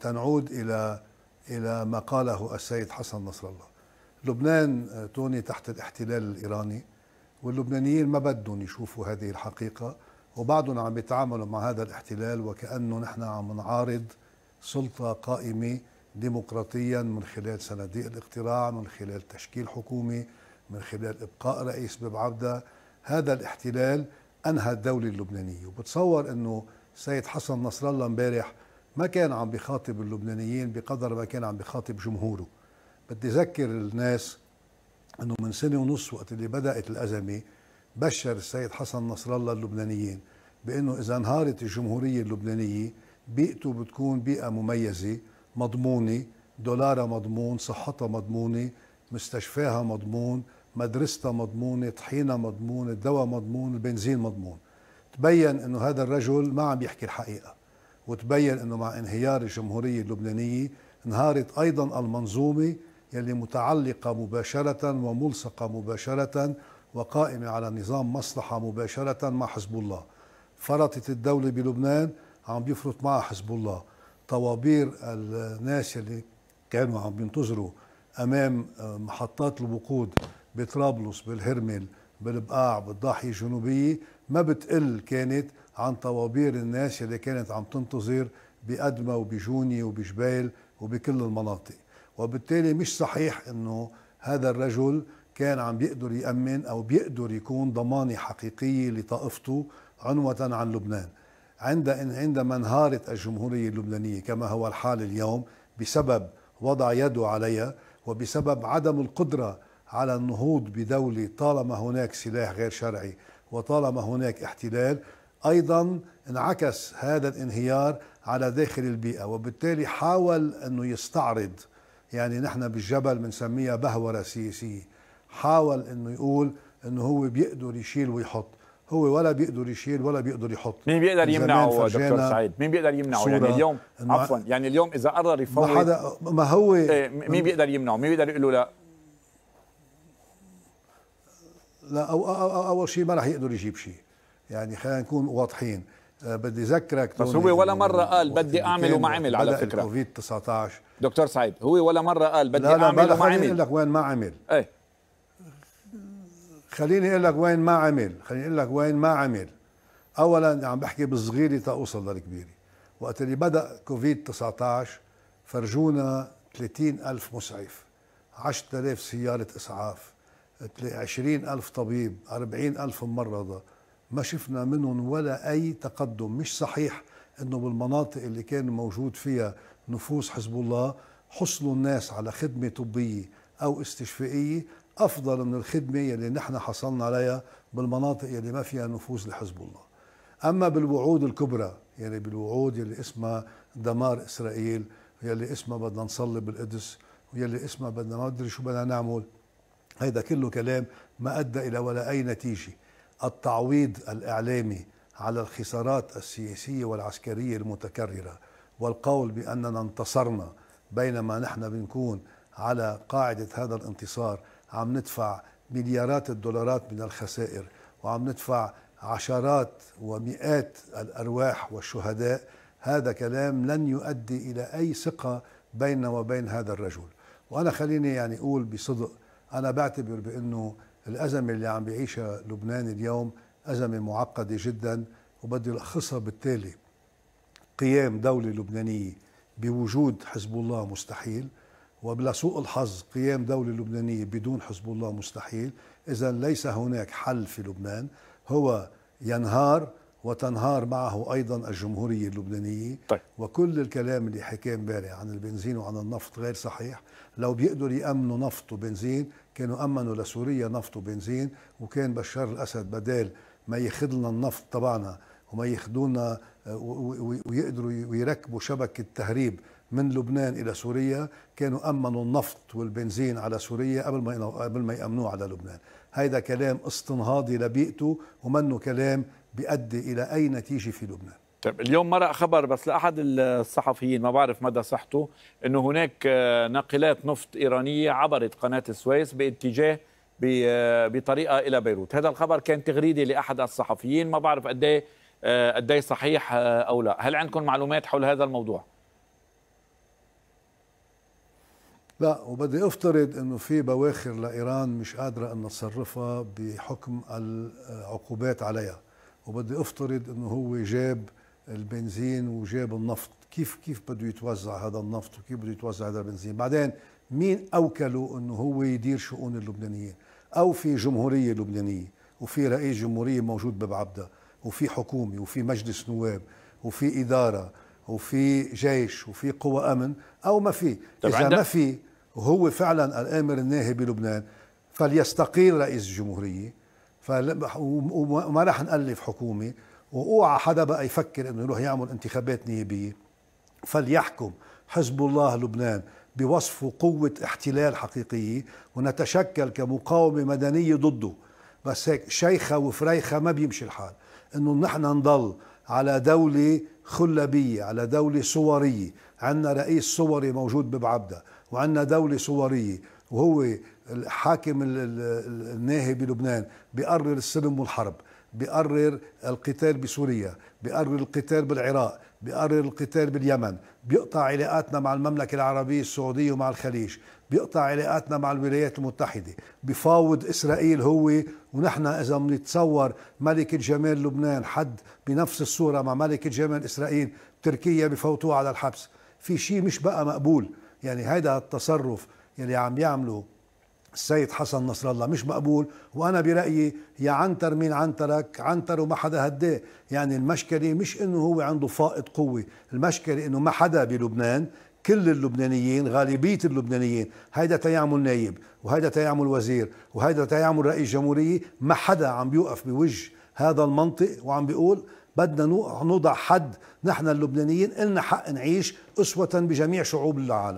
تنعود إلى إلى ما قاله السيد حسن نصر الله لبنان آه، توني تحت الاحتلال الإيراني واللبنانيين ما بدهم يشوفوا هذه الحقيقة وبعضهم عم يتعاملوا مع هذا الاحتلال وكأنه نحن عم نعارض سلطة قائمة ديمقراطيا من خلال صناديق الاقتراع من خلال تشكيل حكومة من خلال إبقاء رئيس ببعبدة هذا الاحتلال أنهى الدولة اللبنانية وبتصور أنه سيد حسن نصر الله امبارح ما كان عم بخاطب اللبنانيين بقدر ما كان عم بخاطب جمهوره بدي اذكر الناس انه من سنه ونص وقت اللي بدات الازمه بشر السيد حسن نصر الله اللبنانيين بانه اذا انهارت الجمهوريه اللبنانيه بيئته بتكون بيئه مميزه مضمونه دولارها مضمون صحتها مضمونه مستشفاها مضمون مدرستها مضمونه طحينها مضمون الدواء مضمون البنزين مضمون تبين انه هذا الرجل ما عم يحكي الحقيقه وتبين انه مع انهيار الجمهوريه اللبنانيه انهارت ايضا المنظومه يلي متعلقه مباشره وملصقه مباشره وقائمه على نظام مصلحه مباشره مع حزب الله فرطت الدوله بلبنان عم بيفرط مع حزب الله طوابير الناس اللي كانوا عم بينتظروا امام محطات الوقود بطرابلس بالهرمل بالبقاع بالضاحيه الجنوبيه ما بتقل كانت عن طوابير الناس اللي كانت عم تنتظر بأدمى وبجوني وبجبال وبكل المناطق وبالتالي مش صحيح انه هذا الرجل كان عم بيقدر يأمن او بيقدر يكون ضمانة حقيقية لطائفته عنوة عن لبنان عند عندما انهارت الجمهورية اللبنانية كما هو الحال اليوم بسبب وضع يده عليها وبسبب عدم القدرة على النهوض بدولة طالما هناك سلاح غير شرعي وطالما هناك احتلال ايضا انعكس هذا الانهيار على داخل البيئه وبالتالي حاول انه يستعرض يعني نحن بالجبل بنسميها بهوره سياسيه حاول انه يقول انه هو بيقدر يشيل ويحط هو ولا بيقدر يشيل ولا بيقدر يحط مين بيقدر يمنعه دكتور سعيد مين بيقدر يمنعه يعني اليوم عفوا يعني اليوم اذا قرر يفوت ما حدا ما هو إيه، مين بيقدر يمنعه مين بيقدر يقول له لا لا أو, أو, أو أول شيء ما راح يقدر يجيب شيء يعني خلينا نكون واضحين أه، بدي ذكرك بس هو ولا مره قال بدي اعمل وما عمل على فكره كوفيد 19 دكتور سعيد هو ولا مره قال بدي لا اعمل وما عمل لك وين ما عمل ايه خليني اقول لك وين ما عمل خليني اقول لك وين ما عمل اولا عم بحكي بالصغيره تاوصل للكبيره وقت اللي بدا كوفيد 19 فرجونا 30 ألف مسعف 10000 سيارة إسعاف 20 ألف طبيب 40 ألف ممرضة ما شفنا منهم ولا أي تقدم مش صحيح أنه بالمناطق اللي كان موجود فيها نفوس حزب الله حصلوا الناس على خدمة طبية أو استشفائية أفضل من الخدمة يلي نحن حصلنا عليها بالمناطق يلي ما فيها نفوذ لحزب الله أما بالوعود الكبرى يعني بالوعود يلي اسمها دمار إسرائيل يلي اسمها بدنا نصلي بالقدس ويلي اسمها بدنا ما أدري شو بدنا نعمل هذا كله كلام ما أدى إلى ولا أي نتيجة التعويض الإعلامي على الخسارات السياسية والعسكرية المتكررة والقول بأننا انتصرنا بينما نحن بنكون على قاعدة هذا الانتصار عم ندفع مليارات الدولارات من الخسائر وعم ندفع عشرات ومئات الأرواح والشهداء هذا كلام لن يؤدي إلى أي ثقة بيننا وبين هذا الرجل وأنا خليني يعني أقول بصدق انا بعتبر بانه الازمه اللي عم بيعيشها لبنان اليوم ازمه معقده جدا وبدي الخصها بالتالي قيام دوله لبنانيه بوجود حزب الله مستحيل وبلا سوء الحظ قيام دولة لبنانية بدون حزب الله مستحيل إذا ليس هناك حل في لبنان هو ينهار وتنهار معه ايضا الجمهوريه اللبنانيه طيب. وكل الكلام اللي حكاه امبارح عن البنزين وعن النفط غير صحيح لو بيقدروا يامنوا نفط وبنزين كانوا امنوا لسوريا نفط وبنزين وكان بشار الاسد بدال ما ياخذ لنا النفط تبعنا وما ياخذونا آه، ويقدروا ويركبوا شبكه تهريب من لبنان الى سوريا كانوا امنوا النفط والبنزين على سوريا قبل ما قبل ما يامنوه على لبنان هيدا كلام استنهاضي لبيئته ومنه كلام بيؤدي الى اي نتيجه في لبنان طيب اليوم مرق خبر بس لاحد الصحفيين ما بعرف مدى صحته انه هناك آه، ناقلات نفط ايرانيه عبرت قناه السويس باتجاه آه، بطريقه الى بيروت هذا الخبر كان تغريده لاحد الصحفيين ما بعرف قد ايه آه، قد ايه صحيح او لا هل عندكم معلومات حول هذا الموضوع لا وبدي افترض انه في بواخر لايران مش قادره ان تصرفها بحكم العقوبات عليها وبدي افترض انه هو جاب البنزين وجاب النفط كيف كيف بده يتوزع هذا النفط وكيف بده يتوزع هذا البنزين بعدين مين اوكله انه هو يدير شؤون اللبنانيين او في جمهوريه لبنانيه وفي رئيس جمهوريه موجود ببعبده وفي حكومه وفي مجلس نواب وفي اداره وفي جيش وفي قوى امن او ما في اذا ما في وهو فعلا الامر الناهي بلبنان فليستقيل رئيس الجمهوريه وما رح نالف حكومه واوعى حدا بقى يفكر انه يروح يعمل انتخابات نيابيه فليحكم حزب الله لبنان بوصفه قوة احتلال حقيقية ونتشكل كمقاومة مدنية ضده بس هيك شيخة وفريخة ما بيمشي الحال انه نحن نضل على دولة خلبية على دولة صورية عندنا رئيس صوري موجود ببعبدة وعندنا دولة صورية وهو حاكم الناهي بلبنان بيقرر السلم والحرب بيقرر القتال بسوريا بيقرر القتال بالعراق بيقرر القتال باليمن بيقطع علاقاتنا مع المملكة العربية السعودية ومع الخليج بيقطع علاقاتنا مع الولايات المتحدة بفاوض إسرائيل هو ونحن إذا بنتصور ملكة جمال لبنان حد بنفس الصورة مع ملكة جمال إسرائيل تركيا بفوتوه على الحبس في شيء مش بقى مقبول يعني هذا التصرف يلي عم يعمله السيد حسن نصر الله مش مقبول وانا برايي يا عنتر مين عنترك عنتر وما حدا هداه يعني المشكله مش انه هو عنده فائض قوه المشكله انه ما حدا بلبنان كل اللبنانيين غالبية اللبنانيين هيدا تيعمل نايب وهيدا تيعمل وزير وهيدا تيعمل رئيس جمهورية ما حدا عم بيوقف بوجه هذا المنطق وعم بيقول بدنا نوضع حد نحن اللبنانيين إلنا حق نعيش أسوة بجميع شعوب العالم